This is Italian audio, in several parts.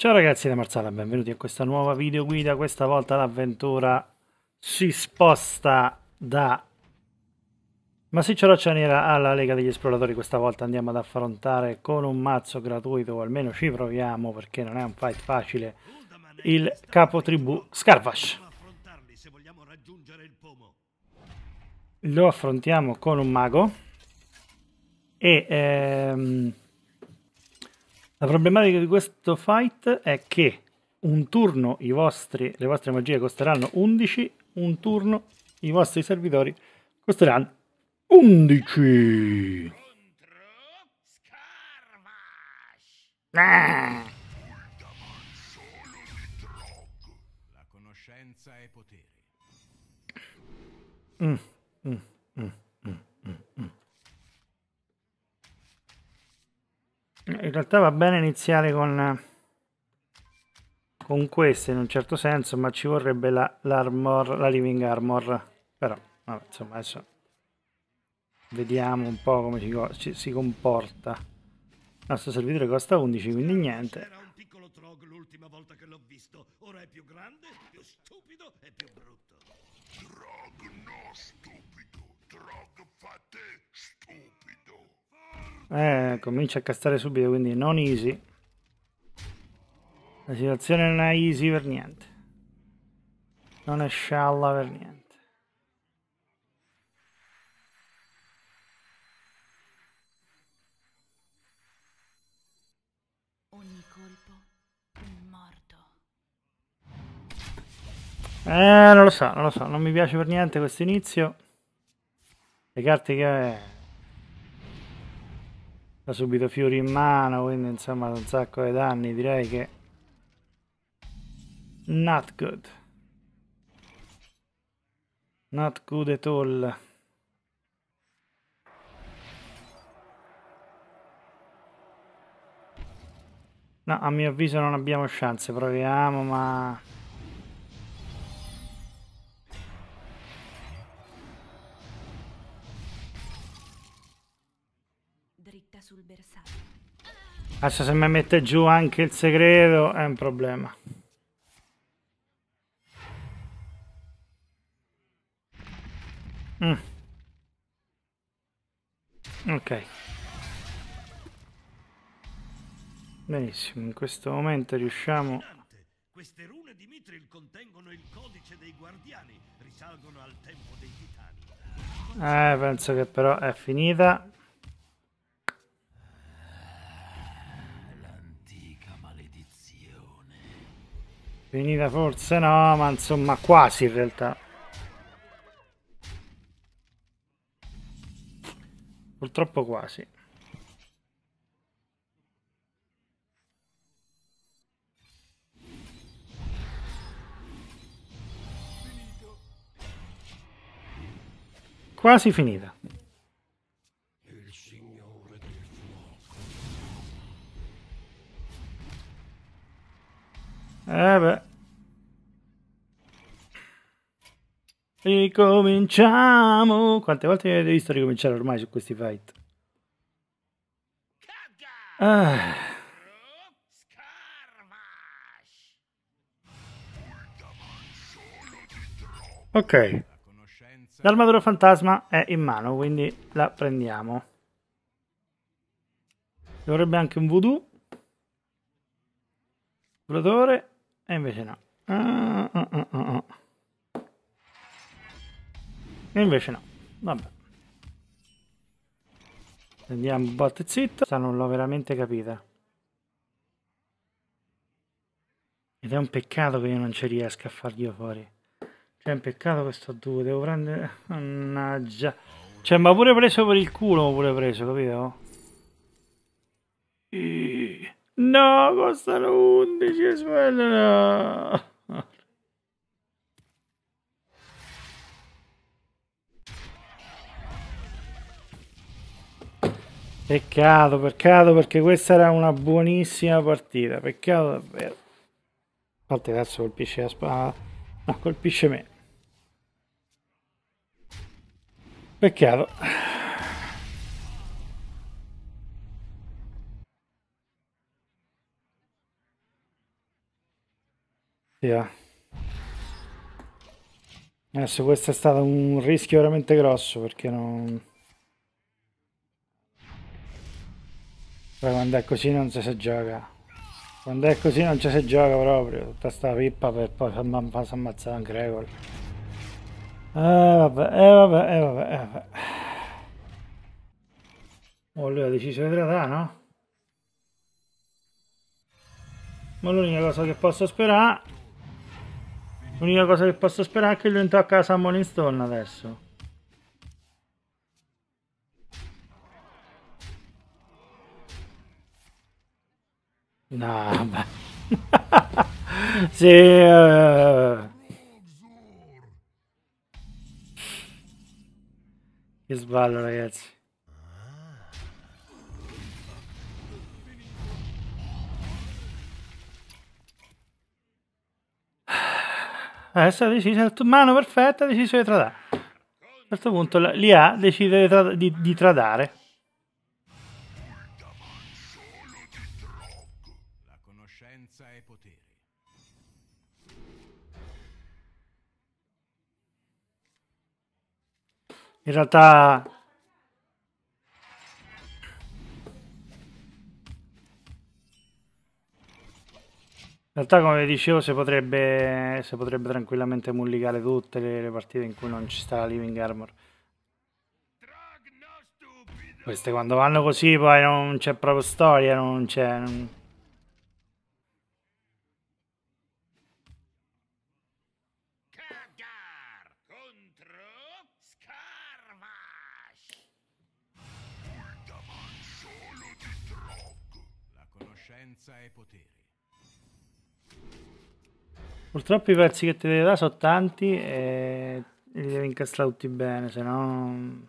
Ciao ragazzi da Marsala, benvenuti a questa nuova video guida. Questa volta l'avventura si sposta da Massiccio Roccia Nera alla Lega degli Esploratori. Questa volta andiamo ad affrontare con un mazzo gratuito, o almeno ci proviamo perché non è un fight facile, il capo tribù Scarvash. Lo affrontiamo con un mago e ehm, la problematica di questo fight è che un turno vostri, le vostre magie costeranno 11, un turno i vostri servitori costeranno 11. Ah. La conoscenza è potere. Mm, mm, mm. in realtà va bene iniziare con con queste in un certo senso ma ci vorrebbe la, l'armor la living armor però vabbè, insomma adesso vediamo un po' come ci, ci, si comporta il nostro servitore costa 11 quindi niente era un piccolo trog l'ultima volta che l'ho visto ora è più grande più stupido e più brutto trog no stupido trog fate stupido eh, comincia a castare subito, quindi non easy. La situazione non è easy per niente. Non è scialla per niente. Ogni colpo è morto. Eh, non lo so, non lo so, non mi piace per niente questo inizio. Le carte che ha subito fiori in mano, quindi insomma un sacco di danni, direi che... Not good. Not good at all. No, a mio avviso non abbiamo chance, proviamo ma... Adesso se mi mette giù anche il segreto è un problema. Mm. Ok. Benissimo, in questo momento riusciamo... Queste rune di Mitril contengono il codice dei guardiani, risalgono al tempo dei titani. Eh, penso che però è finita. Finita forse no, ma insomma quasi in realtà. Purtroppo quasi. Quasi finita. Eh beh. Ricominciamo. Quante volte mi avete visto ricominciare ormai su questi fight? Ah. Ok. L'armatura fantasma è in mano, quindi la prendiamo. Dovrebbe anche un voodoo. Volatore. E invece no. Ah ah, ah, ah, ah, e invece no. Vabbè. Andiamo un botte zitto. Questa non l'ho veramente capita. Ed è un peccato che io non ci riesca a farglielo fuori. Cioè, è un peccato questo due. Devo prendere... Mannaggia. Cioè, ma pure preso per il culo, pure preso, capito? no, costano 11 spelle. No. Peccato, peccato perché questa era una buonissima partita, peccato davvero. A parte cazzo colpisce la spada, no, colpisce me. Peccato. Via. Adesso questo è stato un rischio veramente grosso perché non... Però quando è così non ci si gioca. Quando è così non ci si gioca proprio. Tutta sta pippa per poi farsi ammazzare anche gregor. Eh vabbè, eh vabbè, eh vabbè, eh vabbè. Oh, lui ha deciso di tratare, no? Ma l'unica cosa che posso sperare L'unica cosa che posso sperare è che lui a casa Summoning Stone adesso. No, beh. sì. Uh... Che sballo, ragazzi. Eh, adesso decise il mano perfetta, ha deciso di tradare. A questo punto l'IA decide di, trad di, di tradare. La conoscenza è potere. In realtà In realtà, come dicevo, si potrebbe, si potrebbe tranquillamente mulligare tutte le, le, partite in cui non ci sta la Living Armor. Queste quando vanno così poi non c'è proprio storia, non c'è... Non... conoscenza e potere. Purtroppo i pezzi che ti devi dare sono tanti e li devi incastrare tutti bene, se no...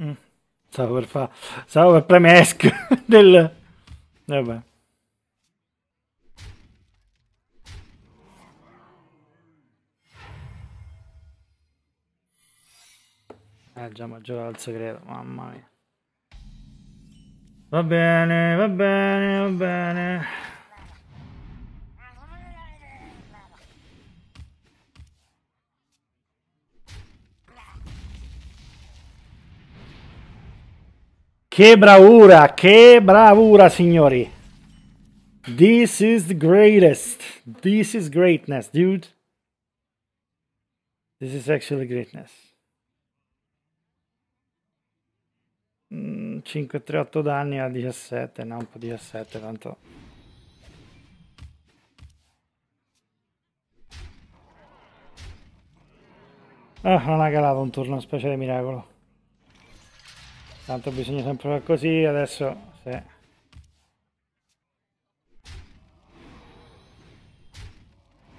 Mm. Stavo per fare... Stavo per premesco del... Vabbè. Eh già, ma giocava al segreto, mamma mia. Va bene, va bene, va bene. Che bravura, che bravura signori. This is the greatest. This is greatness, dude. This is actually greatness. 5, 3, 8 danni a 17, no, un po' 17, tanto... Ah, non ha calato un turno, specie di miracolo. Tanto bisogna sempre fare così, adesso... Sì.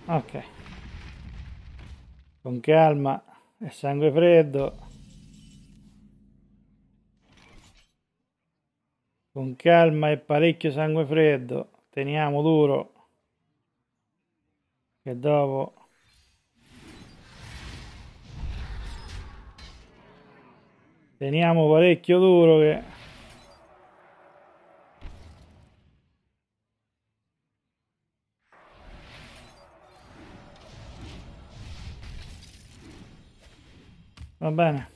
Ok. Con calma e sangue freddo. con calma e parecchio sangue freddo, teniamo duro, che dopo... Teniamo parecchio duro che... Va bene.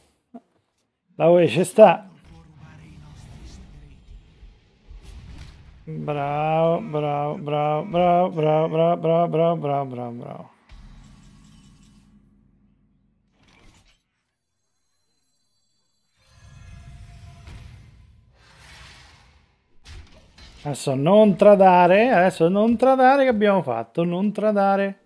La voce sta. Bravo, bravo, bravo, bravo, bravo, bravo, bravo, bravo, bravo, bravo, bravo. Adesso non tradare, adesso non tradare che abbiamo fatto, non tradare.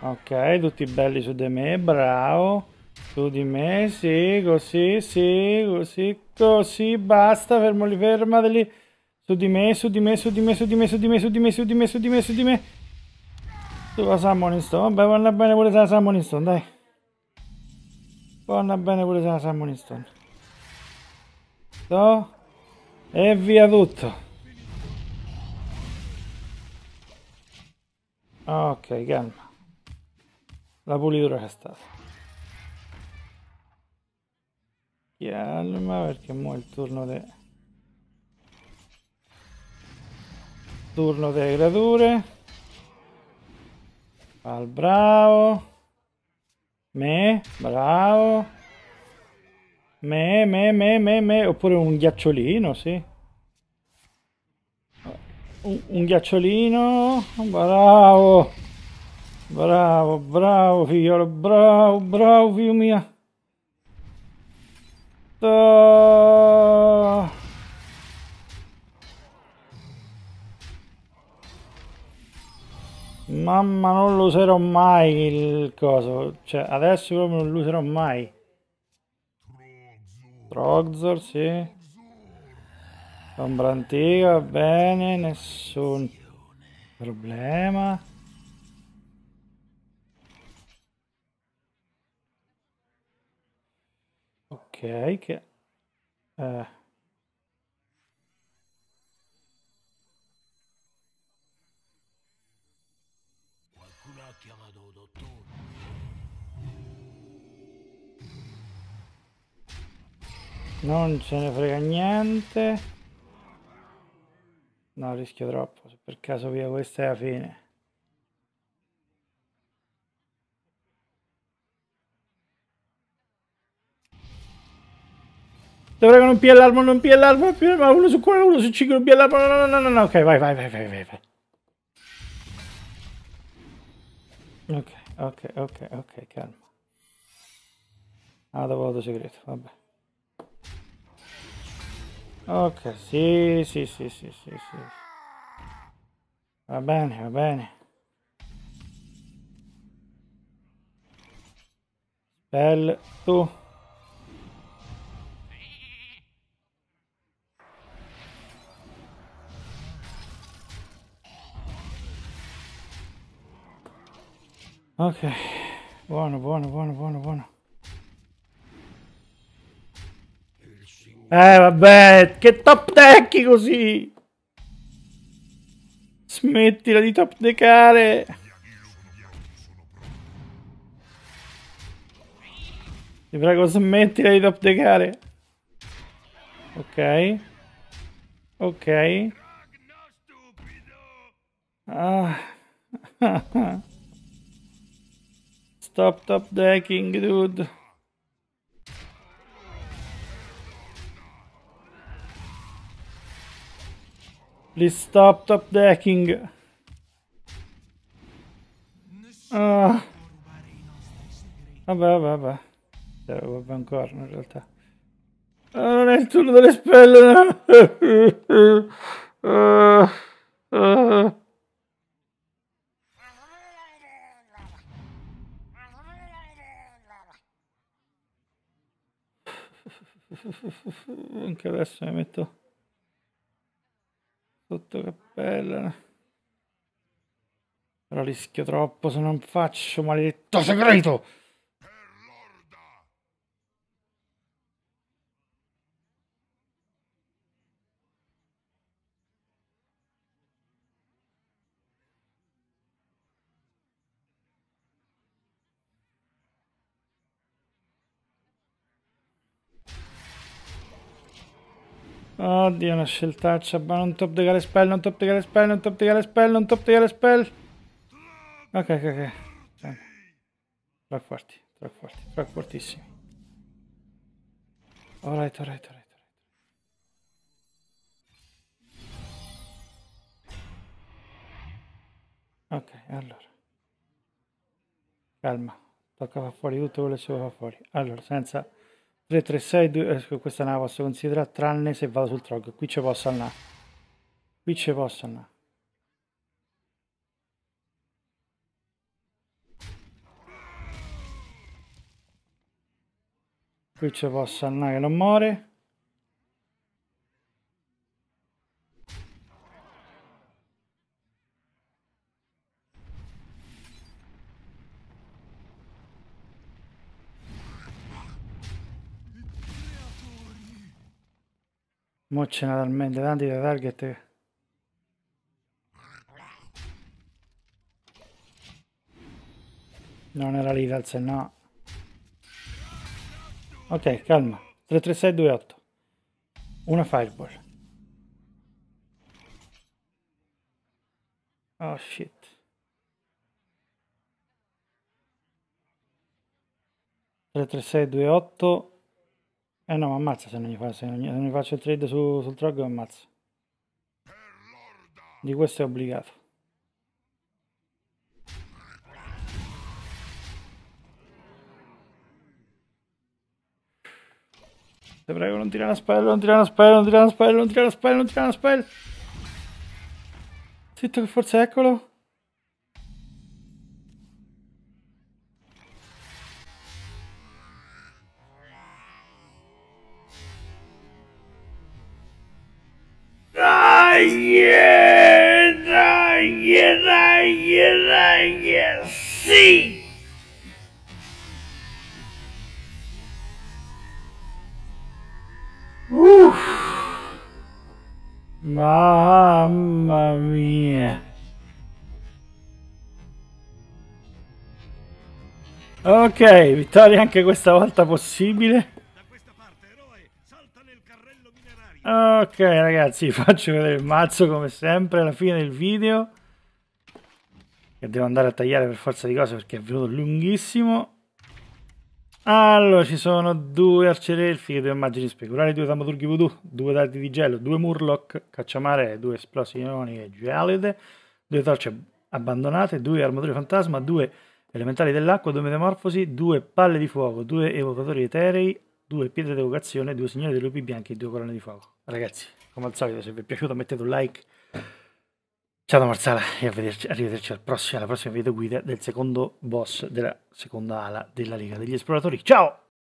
Ok, tutti belli su di me, bravo. Su di me, sì, così, sì, così, così, basta, fermo lì, fermati lì. Su di me, su di me, su di me, su di me, su di me, su di me, su di me, su di me, su di me. Sulla Salmon Stone. Vabbè, vanno bene pure se la Salmon Stone, dai. Vanno bene pure se la Salmon Stone. So. E via tutto. Ok, calma. La pulitura c'è stata. Calma perché mo è il turno di... De... turno delle creature al bravo me bravo me me me me me oppure un ghiacciolino sì un, un ghiacciolino bravo bravo bravo figliolo bravo bravo figlio mio Tocca. Mamma, non lo userò mai il coso. Cioè, adesso proprio non lo userò mai. Trogzor, sì. Ombra antica, bene, nessun problema. Ok, che... Eh. ha chiamato dottore. Non ce ne frega niente. No, rischio troppo. Se per caso via questa è la fine. Dovrei non più l'arma, non più l'arma, uno su quello, uno su 5, non più l'arma. No, no, no, no, ok, vai, vai, vai, vai, vai. Ok, ok, ok, ok, calma. Ah, da vado segreto, vabbè. Ok, sì, sì, sì, sì, sì, sì. Va bene, va bene. Spell tu. Ok, buono, buono, buono, buono, buono. Eh vabbè, che top decchi così! Smettila di top decare! Ti prego smettila di top decare! Ok. Ok. Ah. Stop top decking, dude. Please stop top decking. Ah. Vabbè, vabbè, vabbè. Cioè, vabbè ancora, in realtà. Ah, non è il turno delle spelle. No. uh, uh. anche adesso mi metto sotto cappella però rischio troppo se non faccio maledetto segreto Oddio, una scelta. Ma non top the gale spell, non top the gale spell, non top the gale spell, non top the gale spell. Ok, ok, ok. Tra forti, tra forti, tra fortissimi. Alright, alright, alright. Ok, allora. Calma, tocca far fuori tutto quello che si fa fuori. Allora, senza 336, 2, eh, questa non la posso considerare tranne se vado sul trog. Qui ci posso andare. Qui ci posso andare. Qui ci posso andare che non muore. Mo csinálom, de rendéve vergető. Non era level, se no. Ok, calma. 33628. Una fireball. Oh shit. Tre tre sei due otto eh no, ma ammazza se non gli, fa, non gli, se non gli faccio il trade su, sul trog ammazza. Di questo è obbligato. Se prego, non tira una spell, non tira una spell, non tira una spell, non tira una spell, non tirare una spell. Zitto che forse eccolo. Mamma mia. Ok, vittoria anche questa volta possibile. Ok ragazzi, faccio vedere il mazzo come sempre alla fine del video. Che devo andare a tagliare per forza di cose perché è venuto lunghissimo. Allora, ci sono due arcerelfi, due immagini speculari, due tamaturghi voodoo, due dati di gelo, due murloc, cacciamare, due esplosioni gelide, due torce abbandonate, due armature fantasma, due elementali dell'acqua, due metamorfosi, due palle di fuoco, due evocatori eterei, due pietre d'evocazione, due signori dei lupi bianchi, due colonne di fuoco. Ragazzi, come al solito, se vi è piaciuto mettete un like, Ciao da Marzala e arrivederci, arrivederci al prossimo, alla prossima video guida del secondo boss della seconda ala della Lega degli Esploratori. Ciao!